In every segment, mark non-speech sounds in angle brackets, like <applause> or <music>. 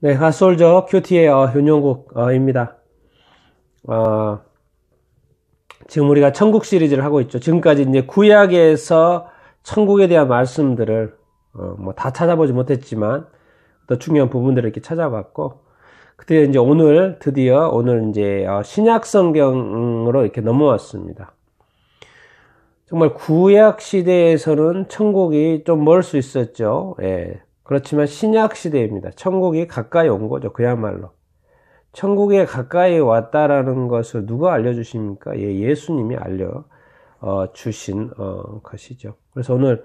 네, 핫솔저 아, 큐티의 어, 윤용국입니다. 어, 어, 지금 우리가 천국 시리즈를 하고 있죠. 지금까지 이제 구약에서 천국에 대한 말씀들을 어, 뭐 다 찾아보지 못했지만 또 중요한 부분들을 이렇게 찾아봤고 그때 이제 오늘 드디어 오늘 이제 어, 신약 성경으로 이렇게 넘어왔습니다. 정말 구약 시대에서는 천국이 좀 멀 수 있었죠. 예. 그렇지만 신약 시대입니다. 천국이 가까이 온 거죠. 그야말로. 천국에 가까이 왔다라는 것을 누가 알려주십니까? 예, 예수님이 알려 어, 주신 어, 것이죠. 그래서 오늘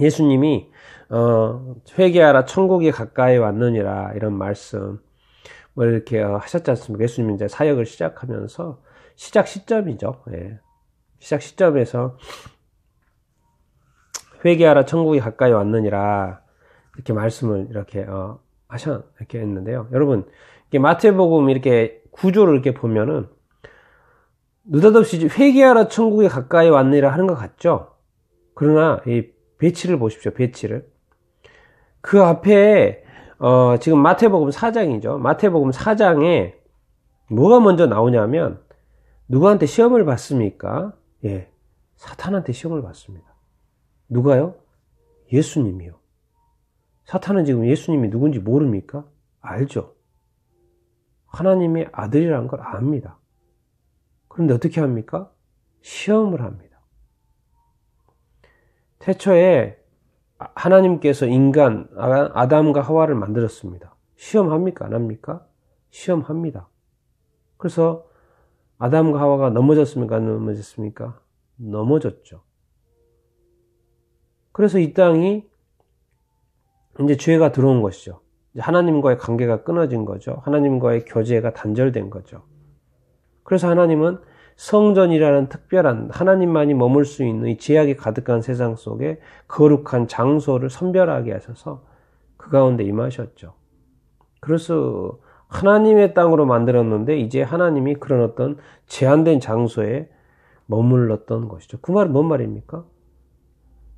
예수님이 어, 회개하라 천국이 가까이 왔느니라 이런 말씀을 이렇게 어, 하셨지 않습니까? 예수님 이제 사역을 시작하면서 시작 시점이죠. 예. 시작 시점에서 회개하라 천국이 가까이 왔느니라 이렇게 말씀을 이렇게 어, 하셨 이렇게 했는데요. 여러분 이게 마태복음 이렇게 구조를 이렇게 보면은 느닷없이 회개하라 천국이 가까이 왔느니라 하는 것 같죠. 그러나 이 배치를 보십시오. 배치를 그 앞에 어, 지금 마태복음 4장이죠. 마태복음 4장에 뭐가 먼저 나오냐면 누구한테 시험을 받습니까? 예, 사탄한테 시험을 받습니다. 누가요? 예수님이요. 사탄은 지금 예수님이 누군지 모릅니까? 알죠. 하나님이 아들이라는 걸 압니다. 그런데 어떻게 합니까? 시험을 합니다. 태초에 하나님께서 인간, 아담과 하와를 만들었습니다. 시험합니까? 안 합니까? 시험합니다. 그래서 아담과 하와가 넘어졌습니까? 안 넘어졌습니까? 넘어졌죠. 그래서 이 땅이 이제 죄가 들어온 것이죠. 하나님과의 관계가 끊어진 거죠. 하나님과의 교제가 단절된 거죠. 그래서 하나님은 성전이라는 특별한 하나님만이 머물 수 있는 이 제약이 가득한 세상 속에 거룩한 장소를 선별하게 하셔서 그 가운데 임하셨죠. 그래서 하나님의 땅으로 만들었는데 이제 하나님이 그런 어떤 제한된 장소에 머물렀던 것이죠. 그 말은 뭔 말입니까?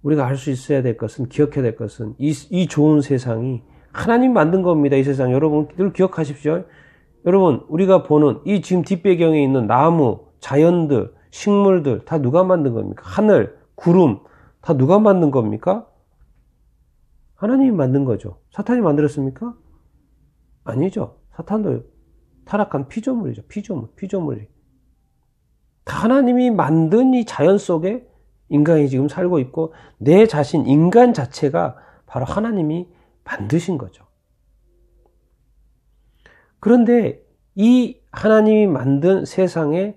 우리가 할 수 있어야 될 것은 기억해야 될 것은 이, 이 좋은 세상이 하나님 만든 겁니다. 이 세상 여러분 늘 기억하십시오. 여러분 우리가 보는 이 지금 뒷배경에 있는 나무, 자연들, 식물들 다 누가 만든 겁니까? 하늘, 구름 다 누가 만든 겁니까? 하나님이 만든 거죠. 사탄이 만들었습니까? 아니죠. 사탄도 타락한 피조물이죠. 피조물, 피조물이. 다 하나님이 만든 이 자연 속에 인간이 지금 살고 있고 내 자신 인간 자체가 바로 하나님이 만드신 거죠. 그런데 이 하나님이 만든 세상에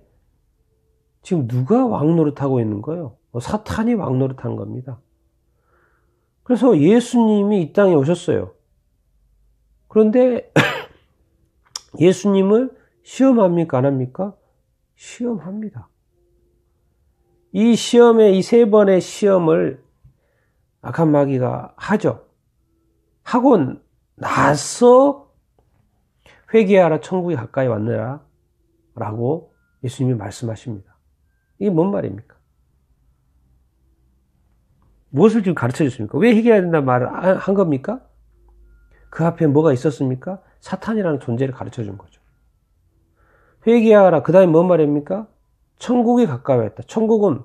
지금 누가 왕노릇하고 있는 거예요? 뭐 사탄이 왕노릇한 겁니다. 그래서 예수님이 이 땅에 오셨어요. 그런데 <clears throat> 예수님을 시험합니까? 안 합니까? 시험합니다. 이 시험에 이 세 번의 시험을 악한 마귀가 하죠. 하고 나서 회개하라 천국에 가까이 왔느라 라고 예수님이 말씀하십니다. 이게 뭔 말입니까? 무엇을 지금 가르쳐 줬습니까? 왜 회개해야 된다 말을 아, 한 겁니까? 그 앞에 뭐가 있었습니까? 사탄이라는 존재를 가르쳐 준 거죠. 회개하라. 그 다음에 뭔 말입니까? 천국이 가까워했다. 천국은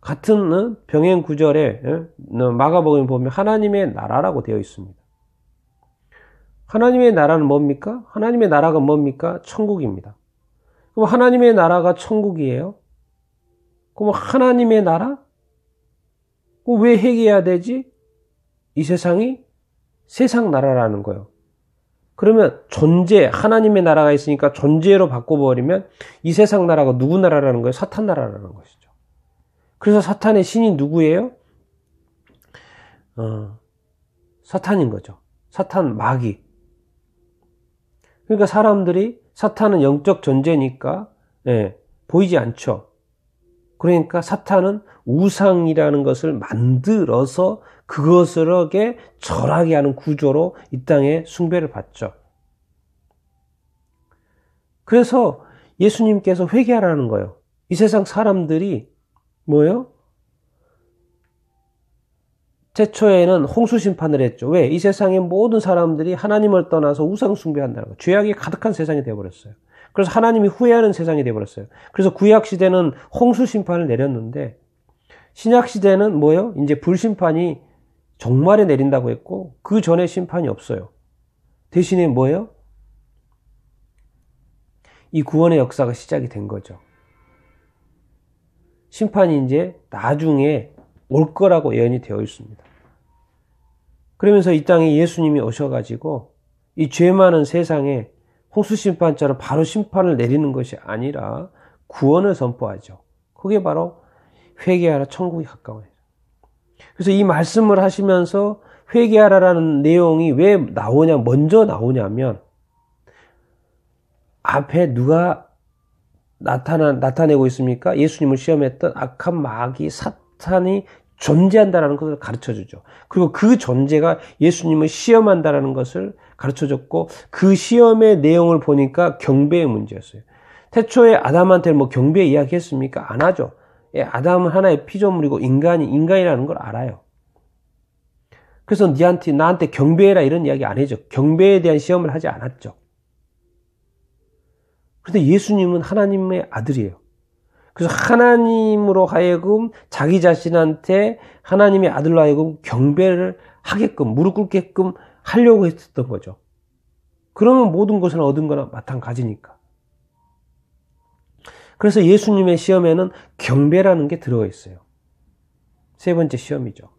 같은 어, 병행 구절에 어, 마가복음 보면 하나님의 나라라고 되어 있습니다. 하나님의 나라는 뭡니까? 하나님의 나라가 뭡니까? 천국입니다. 그럼 하나님의 나라가 천국이에요? 그럼 하나님의 나라? 왜 회개해야 되지? 이 세상이 세상 나라라는 거예요. 그러면 존재, 하나님의 나라가 있으니까 존재로 바꿔버리면 이 세상 나라가 누구 나라라는 거예요? 사탄 나라라는 것이죠. 그래서 사탄의 신이 누구예요? 어, 사탄인 거죠. 사탄 마귀. 그러니까 사람들이 사탄은 영적 존재니까 예, 보이지 않죠. 그러니까 사탄은 우상이라는 것을 만들어서 그것을하게 절하게 하는 구조로 이 땅에 숭배를 받죠. 그래서 예수님께서 회개하라는 거예요. 이 세상 사람들이 뭐예요? 최초에는 홍수 심판을 했죠. 왜? 이 세상의 모든 사람들이 하나님을 떠나서 우상 숭배한다는 거. 죄악이 가득한 세상이 되어버렸어요. 그래서 하나님이 후회하는 세상이 되어버렸어요. 그래서 구약 시대는 홍수 심판을 내렸는데 신약 시대는 뭐예요? 이제 불심판이 정말에 내린다고 했고 그 전에 심판이 없어요. 대신에 뭐예요? 이 구원의 역사가 시작이 된 거죠. 심판이 이제 나중에 올 거라고 예언이 되어 있습니다. 그러면서 이 땅에 예수님이 오셔가지고 이 죄 많은 세상에 호수 심판처럼 바로 심판을 내리는 것이 아니라 구원을 선포하죠. 그게 바로 회개하라 천국이 가까워요. 그래서 이 말씀을 하시면서 회개하라라는 내용이 왜 나오냐 먼저 나오냐면 앞에 누가 나타나, 나타내고 있습니까? 예수님을 시험했던 악한 마귀 사탄이 존재한다라는 것을 가르쳐 주죠. 그리고 그 존재가 예수님을 시험한다라는 것을 가르쳐 줬고 그 시험의 내용을 보니까 경배의 문제였어요. 태초에 아담한테 뭐 경배 이야기했습니까? 안 하죠. 예, 아담은 하나의 피조물이고 인간이 인간이라는 걸 알아요. 그래서 니한테 나한테 경배해라 이런 이야기 안 해죠. 경배에 대한 시험을 하지 않았죠. 그런데 예수님은 하나님의 아들이에요. 그래서 하나님으로 하여금 자기 자신한테 하나님의 아들로 하여금 경배를 하게끔 무릎 꿇게끔 하려고 했었던 거죠. 그러면 모든 것을 얻은 거나 마찬가지니까. 그래서 예수님의 시험에는 경배라는 게 들어가 있어요. 세 번째 시험이죠.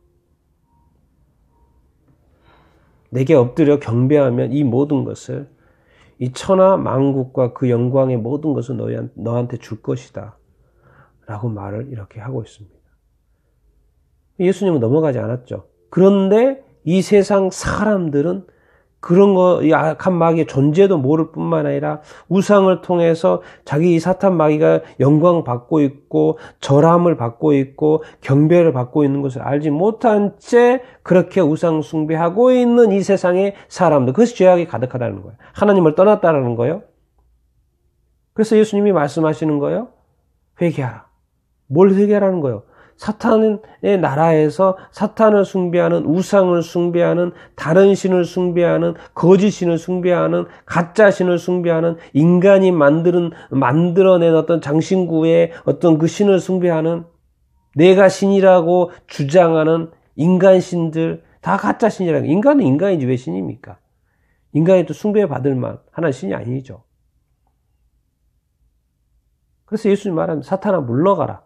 내게 엎드려 경배하면 이 모든 것을 이 천하 만국과 그 영광의 모든 것을 너 너한테 줄 것이다. 라고 말을 이렇게 하고 있습니다. 예수님은 넘어가지 않았죠. 그런데 이 세상 사람들은 그런 거, 이 악한 마귀의 존재도 모를 뿐만 아니라 우상을 통해서 자기 이 사탄 마귀가 영광 받고 있고 절함을 받고 있고 경배를 받고 있는 것을 알지 못한 채 그렇게 우상 숭배하고 있는 이 세상의 사람들. 그것이 죄악이 가득하다는 거예요. 하나님을 떠났다라는 거예요. 그래서 예수님이 말씀하시는 거예요. 회개하라. 뭘 회개하라는 거예요? 사탄의 나라에서 사탄을 숭배하는 우상을 숭배하는 다른 신을 숭배하는 거짓 신을 숭배하는 가짜 신을 숭배하는 인간이 만드는 만들어낸 어떤 장신구의 어떤 그 신을 숭배하는 내가 신이라고 주장하는 인간 신들 다 가짜 신이라는 인간은 인간이지 왜 신입니까? 인간이 또 숭배받을 만 하나 신이 아니죠. 그래서 예수님 말하면 사탄아 물러가라.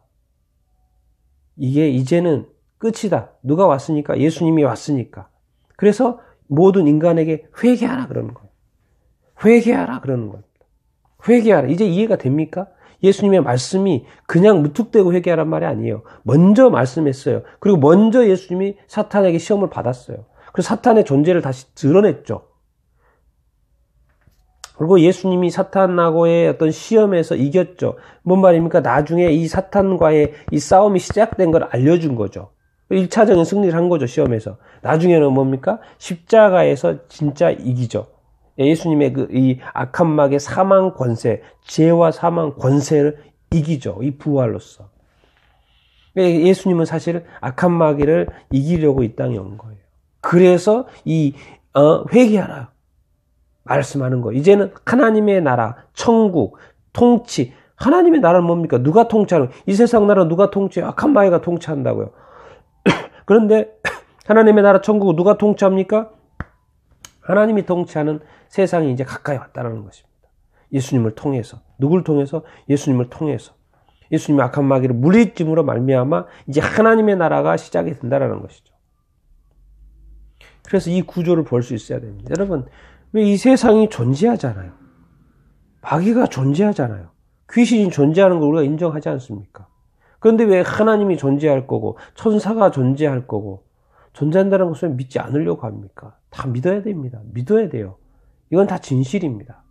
이게 이제는 끝이다. 누가 왔으니까? 예수님이 왔으니까. 그래서 모든 인간에게 회개하라 그러는 거예요. 회개하라 그러는 겁니다. 회개하라. 이제 이해가 됩니까? 예수님의 말씀이 그냥 무턱대고 회개하란 말이 아니에요. 먼저 말씀했어요. 그리고 먼저 예수님이 사탄에게 시험을 받았어요. 그리고 사탄의 존재를 다시 드러냈죠. 그리고 예수님이 사탄하고의 어떤 시험에서 이겼죠. 뭔 말입니까? 나중에 이 사탄과의 이 싸움이 시작된 걸 알려준 거죠. 1차적인 승리를 한 거죠, 시험에서. 나중에는 뭡니까? 십자가에서 진짜 이기죠. 예수님의 그 이 악한 막의 사망 권세, 죄와 사망 권세를 이기죠. 이 부활로서. 예, 예수님은 사실 악한 마귀를 이기려고 이 땅에 온 거예요. 그래서 이 어, 회개하라. 말씀하는 거. 이제는 하나님의 나라, 천국, 통치. 하나님의 나라는 뭡니까? 누가 통치하는? 이 세상 나라 누가 통치? 악한 마귀가 통치한다고요. <clears throat> 그런데 <clears throat> 하나님의 나라 천국 누가 통치합니까? 하나님이 통치하는 세상이 이제 가까이 왔다라는 것입니다. 예수님을 통해서 누굴 통해서 예수님을 통해서 예수님의 악한 마귀를 물리침으로 말미암아 이제 하나님의 나라가 시작이 된다라는 것이죠. 그래서 이 구조를 볼 수 있어야 됩니다. 여러분 왜이 세상이 존재하잖아요. 마귀가 존재하잖아요. 귀신이 존재하는 걸 우리가 인정하지 않습니까? 그런데 왜 하나님이 존재할 거고 천사가 존재할 거고 존재한다는 것을 믿지 않으려고 합니까? 다 믿어야 됩니다. 믿어야 돼요. 이건 다 진실입니다.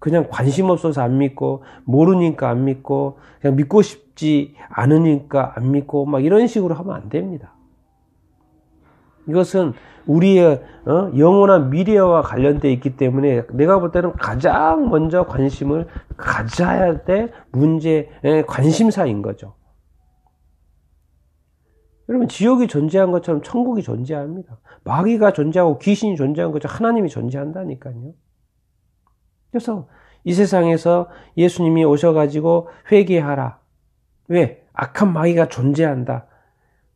그냥 관심 없어서 안 믿고 모르니까 안 믿고 그냥 믿고 싶지 않으니까 안 믿고 막 이런 식으로 하면 안 됩니다. 이것은 우리의 어? 영원한 미래와 관련되어 있기 때문에 내가 볼 때는 가장 먼저 관심을 가져야 할 때 문제의 관심사인 거죠. 여러분 지옥이 존재한 것처럼 천국이 존재합니다. 마귀가 존재하고 귀신이 존재한 것처럼 하나님이 존재한다니까요. 그래서 이 세상에서 예수님이 오셔가지고 회개하라. 왜? 악한 마귀가 존재한다.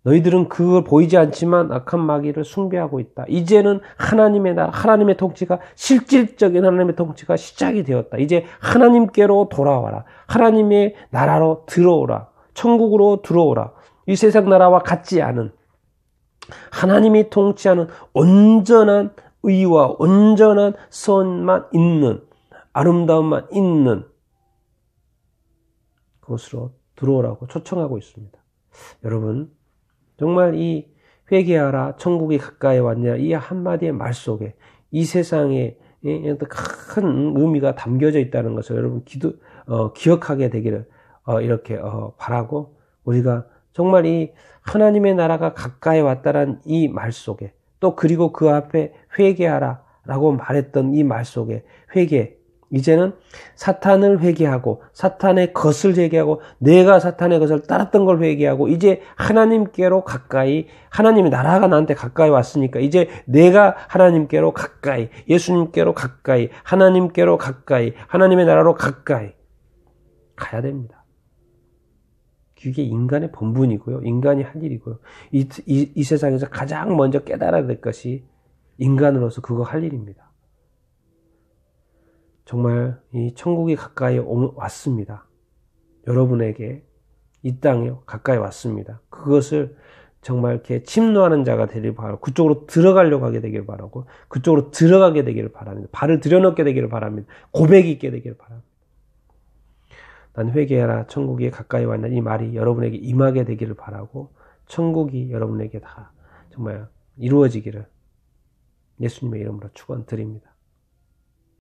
너희들은 그걸 보이지 않지만 악한 마귀를 숭배하고 있다. 이제는 하나님의 나라, 하나님의 통치가 실질적인 하나님의 통치가 시작이 되었다. 이제 하나님께로 돌아와라. 하나님의 나라로 들어오라. 천국으로 들어오라. 이 세상 나라와 같지 않은 하나님이 통치하는 온전한 의와 온전한 선만 있는 아름다움만 있는 그것으로 들어오라고 초청하고 있습니다. 여러분 정말 이 회개하라 천국이 가까이 왔냐 이 한마디의 말 속에 이 세상에 큰 의미가 담겨져 있다는 것을 여러분 기도, 어, 기억하게 되기를 어, 이렇게 어, 바라고 우리가 정말 이 하나님의 나라가 가까이 왔다는이 말 속에 또 그리고 그 앞에 회개하라라고 말했던 이 말 속에 회개 이제는 사탄을 회개하고 사탄의 것을 회개하고 내가 사탄의 것을 따랐던 걸 회개하고 이제 하나님께로 가까이 하나님의 나라가 나한테 가까이 왔으니까 이제 내가 하나님께로 가까이 예수님께로 가까이 하나님께로 가까이 하나님의 나라로 가까이 가야 됩니다. 이게 인간의 본분이고요. 인간이 할 일이고요. 이, 이, 이 세상에서 가장 먼저 깨달아야 될 것이 인간으로서 그거 할 일입니다. 정말 이 천국이 가까이 왔습니다. 여러분에게 이 땅에 가까이 왔습니다. 그것을 정말 이렇게 침노하는 자가 되길 바라고 그쪽으로 들어가려고 하게 되길 바라고 그쪽으로 들어가게 되기를 바랍니다. 발을 들여놓게 되기를 바랍니다. 고백이 있게 되기를 바랍니다. 난 회개해라 천국이 가까이 왔나 이 말이 여러분에게 임하게 되기를 바라고 천국이 여러분에게 다 정말 이루어지기를 예수님의 이름으로 축원드립니다.